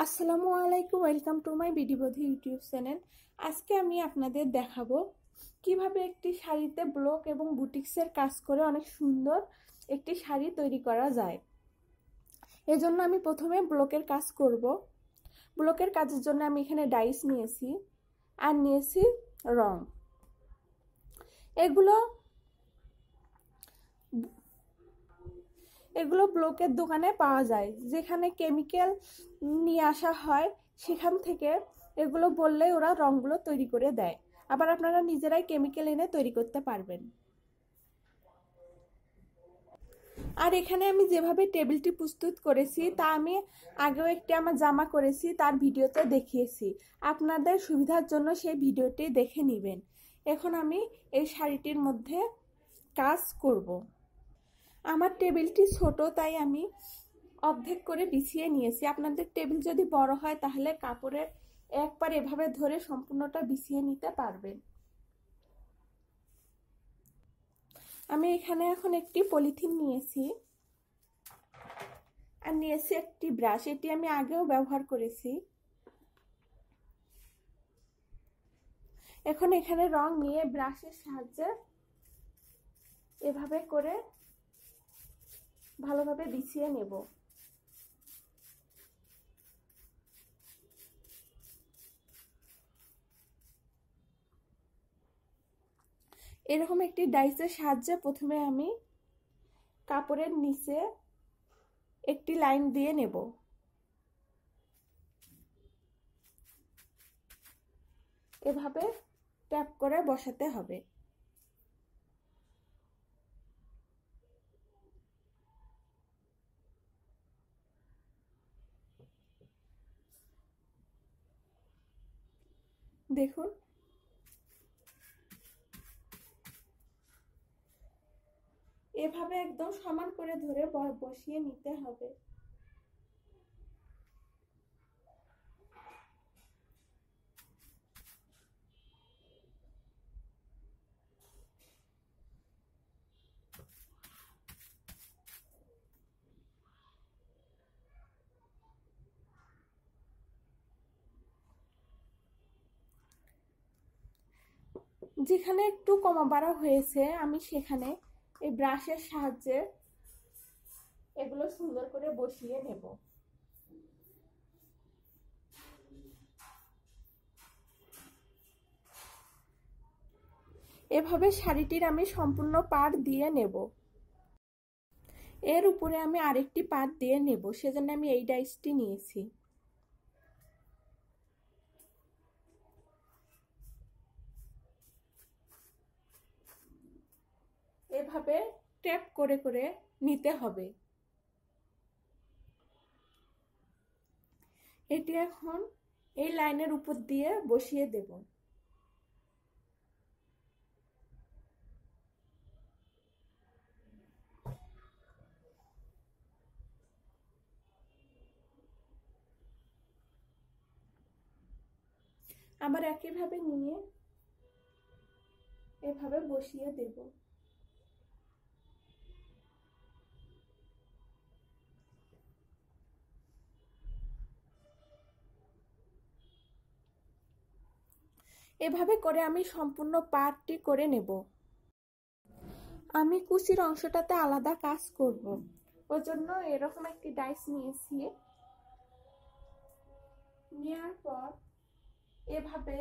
আসসালামু আলাইকুম welcome to my বিডিবোধি ইউটিউব চ্যানেল আজকে আমি আপনাদের দেখাবো কিভাবে একটি শাড়িতে ব্লক এবং বুটিক্সের কাজ করে অনেক সুন্দর একটি শাড়ি তৈরি করা যায় এজন্য আমি প্রথমে ব্লকের কাজ করব ব্লকের কাজের জন্য আমি এখানে ডাইস নিয়েছি আর নিয়েছি রং এগুলো এগুলো ব্লকের দোকানে পাওয়া যায় যেখানে কেমিক্যাল নিয়ে আসা হয় সেখান থেকে এগুলো বললে ওরা রঙগুলো তৈরি করে দেয় আবার আপনারা নিজেরাই কেমিক্যাল এনে তৈরি করতে পারবেন আর এখানে আমি যেভাবে টেবিলটি প্রস্তুত করেছি তা আমি আগেও একটি আমার জামা করেছি তার ভিডিওতে দেখিয়েছি আপনাদের সুবিধার জন্য সেই ভিডিওটি দেখে নেবেন এখন আমি এই শাড়িটির মধ্যে কাজ করব। আমার টেবিলটি ছোট তাই আমি অর্ধেক করে বিছিয়ে নিয়েছি আপনাদের টেবিল যদি বড় হয় তাহলে কাপড়ের একবার এভাবে ধরে সম্পূর্ণটা বিছিয়ে নিতে পারবেন আমি এখানে এখন একটি পলিথিন নিয়েছি আর নিয়েছি একটি ব্রাশ এটি আমি আগেও ব্যবহার করেছি এখন এখানে রং নিয়ে ব্রাশের সাহায্যে এভাবে করে ভালোভাবে বিছিয়ে নেব এরকম একটি ডাইসের সাহায্যে প্রথমে আমি কাপড়ের নিচে একটি লাইন দিয়ে নেব এভাবে ট্যাপ করে বসাতে হবে দেখুন এভাবে একদম সমান করে ধরে বসিয়ে নিতে হবে যেখানে একটু কমা বাড়া হয়েছে আমি সেখানে এই ব্রাশের সাহায্যে এগুলো সুন্দর করে বসিয়ে নেব এভাবে শাড়িটির আমি সম্পূর্ণ পাট দিয়ে নেব এর উপরে আমি আরেকটি পাট দিয়ে নেব সেজন্য আমি এই ডাইসটি নিয়েছি এভাবে ট্যাপ করে করে নিতে হবে এটি এখন এই লাইনের উপর দিয়ে বসিয়ে দেব আবার একইভাবে নিয়ে এভাবে বসিয়ে দেবো এভাবে করে আমি সম্পূর্ণ পার্টটি করে নেব আমি কুচির অংশটাতে আলাদা কাজ করব ওর জন্য এরকম একটি ডাইস নিয়েছি নেওয়ার পর এভাবে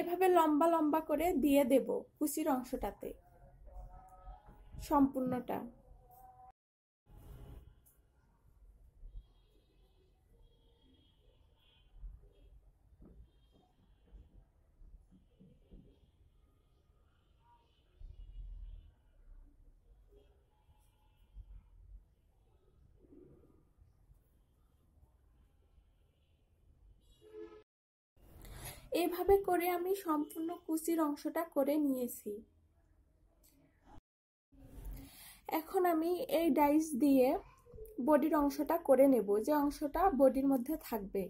এভাবে লম্বা লম্বা করে দিয়ে দেব কুচির অংশটাতে সম্পূর্ণটা এভাবে করে আমি সম্পূর্ণ কুচির অংশটা করে নিয়েছি এখন আমি এই ডাইস দিয়ে বডির অংশটা করে নেব যে অংশটা বডির মধ্যে থাকবে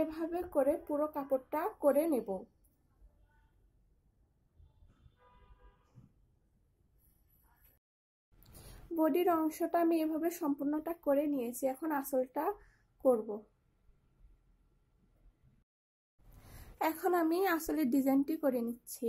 এভাবে করে পুরো কাপড়টা করে নেব বডির অংশটা আমি এভাবে সম্পূর্ণটা করে নিয়েছি এখন আসলটা করব এখন আমি আসলে ডিজাইনটি করে নিচ্ছি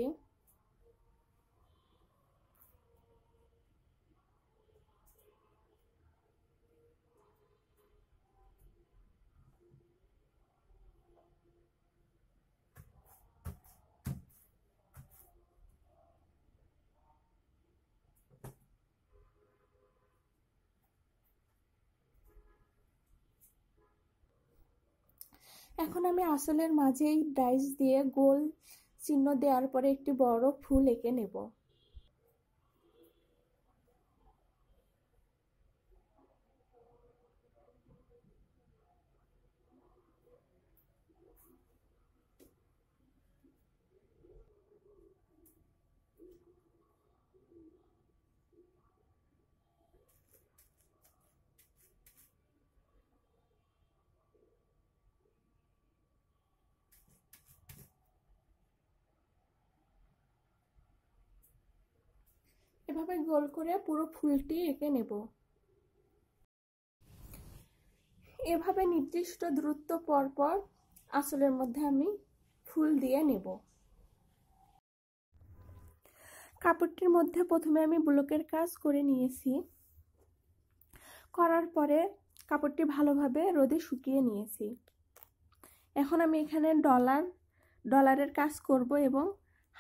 এখন আমি আসলের মাঝেই ডাইস দিয়ে গোল চিহ্ন দেওয়ার পরে একটি বড় ফুল এঁকে নেব এভাবে গোল করে পুরো ফুলটি এঁকে নেব এভাবে নির্দিষ্ট দূরত্ব পরপর আঁচলের মধ্যে আমি ফুল দিয়ে নেব কাপড়টির মধ্যে প্রথমে আমি ব্লকের কাজ করে নিয়েছি করার পরে কাপড়টি ভালোভাবে রোদে শুকিয়ে নিয়েছি এখন আমি এখানে ডলার ডলারের কাজ করব এবং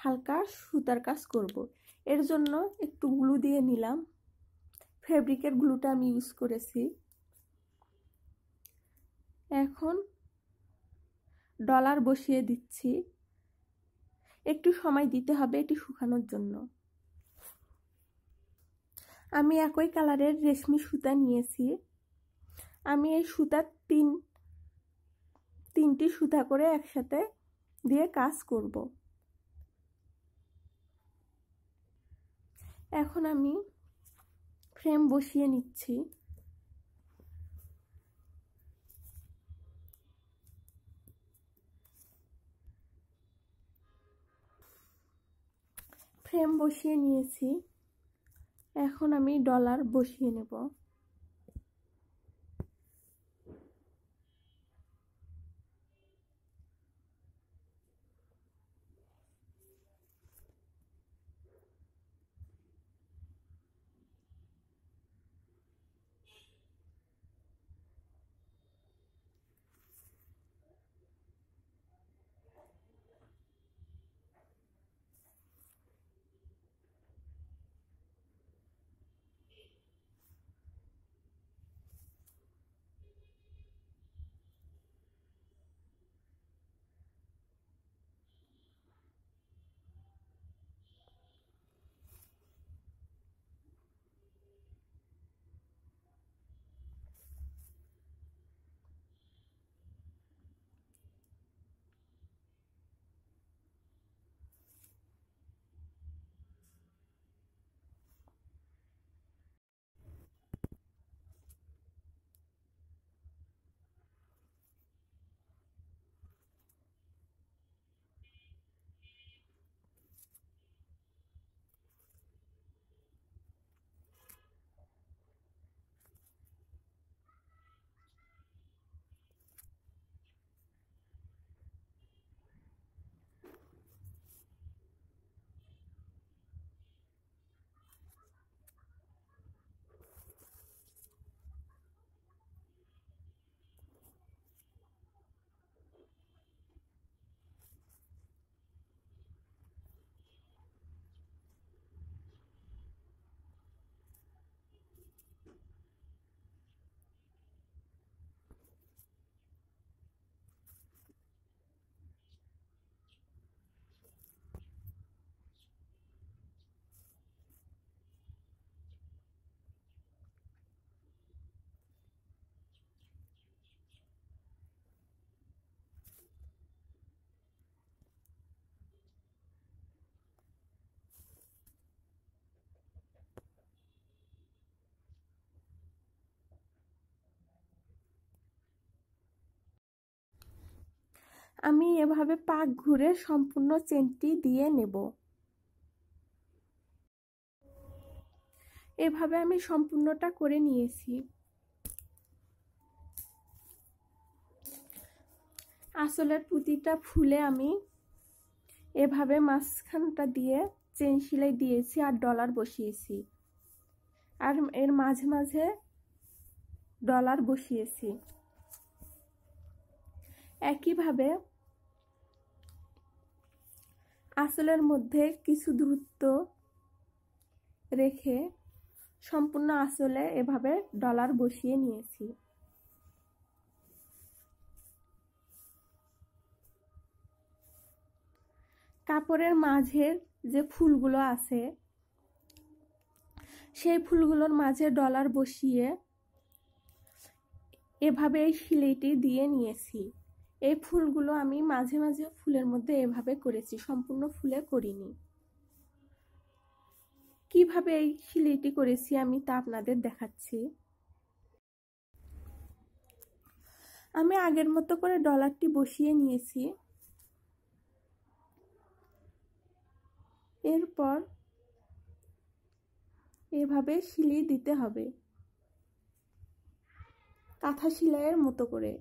হালকা সুতার কাজ করব এর জন্য একটু গ্লু দিয়ে নিলাম ফেব্রিকের গ্লুটা আমি ইউজ করেছি এখন ডলার বসিয়ে দিচ্ছি একটু সময় দিতে হবে এটি শুকানোর জন্য আমি একই কালারের রেশমি সুতা নিয়েছি আমি এই সুতার তিন তিনটি সুতা করে একসাথে দিয়ে কাজ করব এখন আমি ফ্রেম বসিয়ে নিচ্ছি ফ্রেম বসিয়ে নিয়েছি এখন আমি ডলার বসিয়ে নেব আমি এভাবে পাক ঘুরে সম্পূর্ণ চেনটি দিয়ে নেব এভাবে আমি সম্পূর্ণটা করে নিয়েছি আসলের প্রতিটা ফুলে আমি এভাবে মাঝখানটা দিয়ে চেন সেলাই দিয়েছি আর ডলার বসিয়েছি আর এর মাঝে মাঝে ডলার বসিয়েছি একইভাবে আসলের মধ্যে কিছু দূরত্ব রেখে সম্পূর্ণ আসলে এভাবে ডলার বসিয়ে নিয়েছি কাপড়ের মাঝের যে ফুলগুলো আছে সেই ফুলগুলোর মাঝে ডলার বসিয়ে এভাবে এই সিলাইটি দিয়ে নিয়েছি এই ফুলগুলো আমি মাঝে মাঝে ফুলের মধ্যে এভাবে করেছি সম্পূর্ণ ফুলে করিনি কিভাবে এই শিলিটি করেছি আমি তা আপনাদের দেখাচ্ছি আমি আগের মতো করে ডলারটি বসিয়ে নিয়েছি এরপর এভাবে শিলি দিতে হবে কাঁথা শিলাইয়ের মতো করে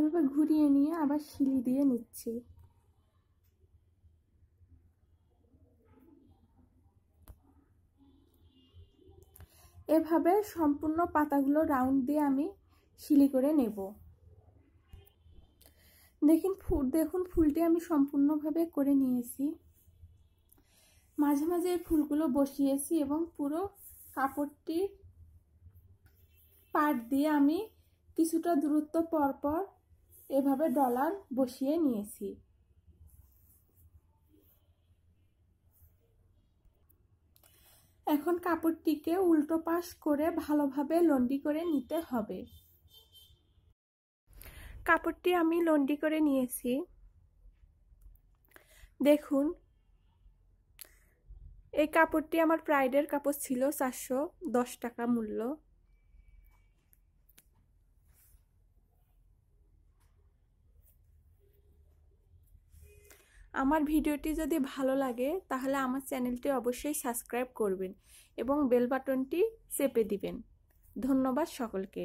এভাবে ঘুরিয়ে নিয়ে আবার শিলি দিয়ে নিচ্ছি এভাবে সম্পূর্ণ পাতাগুলো রাউন্ড দিয়ে আমি শিলি করে নেব দেখুন ফুল দেখুন ফুলটি আমি সম্পূর্ণভাবে করে নিয়েছি মাঝে মাঝে এই ফুলগুলো বসিয়েছি এবং পুরো কাপড়টির পাট দিয়ে আমি কিছুটা দূরত্ব পরপর এভাবে ডলার বসিয়ে নিয়েছি এখন কাপড়টিকে উল্টো পাশ করে ভালোভাবে লন্ডি করে নিতে হবে কাপড়টি আমি লন্ডি করে নিয়েছি দেখুন এই কাপড়টি আমার প্রাইডের কাপড় ছিল চারশো দশ টাকা মূল্য আমার ভিডিওটি যদি ভালো লাগে তাহলে আমার চ্যানেলটি অবশ্যই সাবস্ক্রাইব করবেন এবং বেল বাটনটি চেপে দিবেন ধন্যবাদ সকলকে